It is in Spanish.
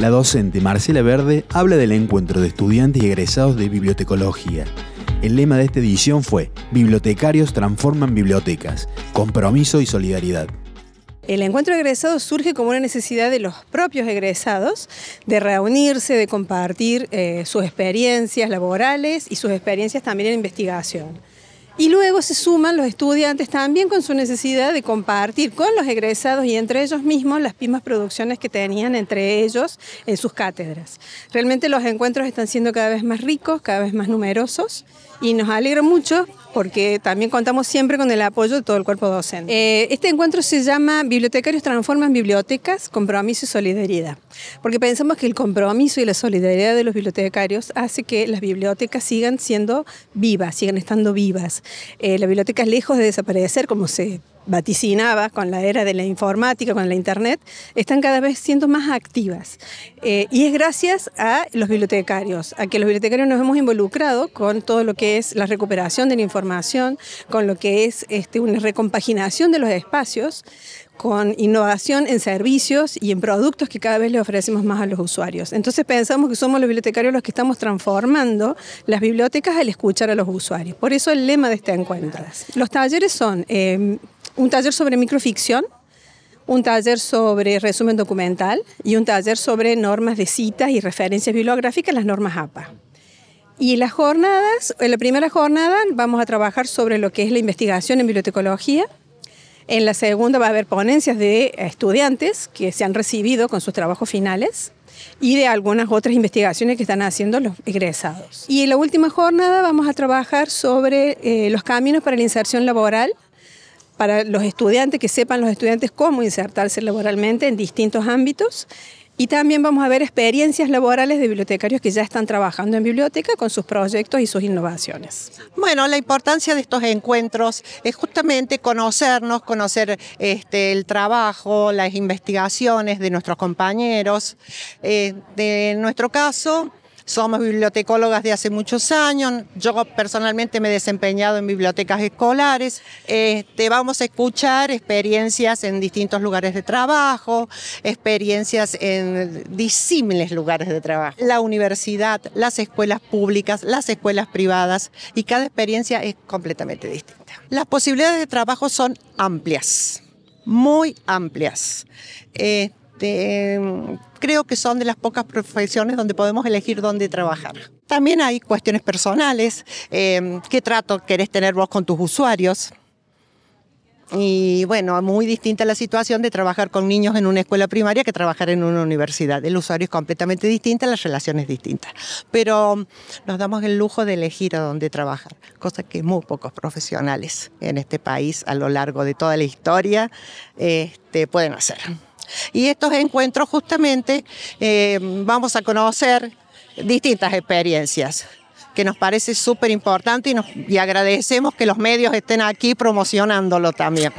La docente Marcela Verde habla del encuentro de estudiantes y egresados de bibliotecología. El lema de esta edición fue Bibliotecarios transforman bibliotecas, compromiso y solidaridad. El encuentro de egresados surge como una necesidad de los propios egresados de reunirse, de compartir eh, sus experiencias laborales y sus experiencias también en investigación. Y luego se suman los estudiantes también con su necesidad de compartir con los egresados y entre ellos mismos las mismas producciones que tenían entre ellos en sus cátedras. Realmente los encuentros están siendo cada vez más ricos, cada vez más numerosos y nos alegra mucho porque también contamos siempre con el apoyo de todo el cuerpo docente. Eh, este encuentro se llama Bibliotecarios transforman bibliotecas, compromiso y solidaridad, porque pensamos que el compromiso y la solidaridad de los bibliotecarios hace que las bibliotecas sigan siendo vivas, sigan estando vivas, eh, la biblioteca es lejos de desaparecer como se vaticinaba con la era de la informática, con la Internet, están cada vez siendo más activas. Eh, y es gracias a los bibliotecarios, a que los bibliotecarios nos hemos involucrado con todo lo que es la recuperación de la información, con lo que es este, una recompaginación de los espacios, con innovación en servicios y en productos que cada vez le ofrecemos más a los usuarios. Entonces pensamos que somos los bibliotecarios los que estamos transformando las bibliotecas al escuchar a los usuarios. Por eso el lema de este encuentro. Los talleres son eh, un taller sobre microficción, un taller sobre resumen documental y un taller sobre normas de citas y referencias bibliográficas, las normas APA. Y las jornadas, en la primera jornada vamos a trabajar sobre lo que es la investigación en bibliotecología. En la segunda va a haber ponencias de estudiantes que se han recibido con sus trabajos finales y de algunas otras investigaciones que están haciendo los egresados. Y en la última jornada vamos a trabajar sobre eh, los caminos para la inserción laboral para los estudiantes, que sepan los estudiantes cómo insertarse laboralmente en distintos ámbitos. Y también vamos a ver experiencias laborales de bibliotecarios que ya están trabajando en biblioteca con sus proyectos y sus innovaciones. Bueno, la importancia de estos encuentros es justamente conocernos, conocer este, el trabajo, las investigaciones de nuestros compañeros. Eh, de nuestro caso, somos bibliotecólogas de hace muchos años. Yo personalmente me he desempeñado en bibliotecas escolares. Te este, vamos a escuchar experiencias en distintos lugares de trabajo, experiencias en disímiles lugares de trabajo. La universidad, las escuelas públicas, las escuelas privadas y cada experiencia es completamente distinta. Las posibilidades de trabajo son amplias, muy amplias. Este, este, em, creo que son de las pocas profesiones donde podemos elegir dónde trabajar. También hay cuestiones personales, em, qué trato querés tener vos con tus usuarios. Y bueno, muy distinta la situación de trabajar con niños en una escuela primaria que trabajar en una universidad. El usuario es completamente distinto, las relaciones distintas. Pero em, nos damos el lujo de elegir a dónde trabajar, cosa que muy pocos profesionales en este país a lo largo de toda la historia este, pueden hacer y estos encuentros justamente eh, vamos a conocer distintas experiencias que nos parece súper importante y agradecemos que los medios estén aquí promocionándolo también.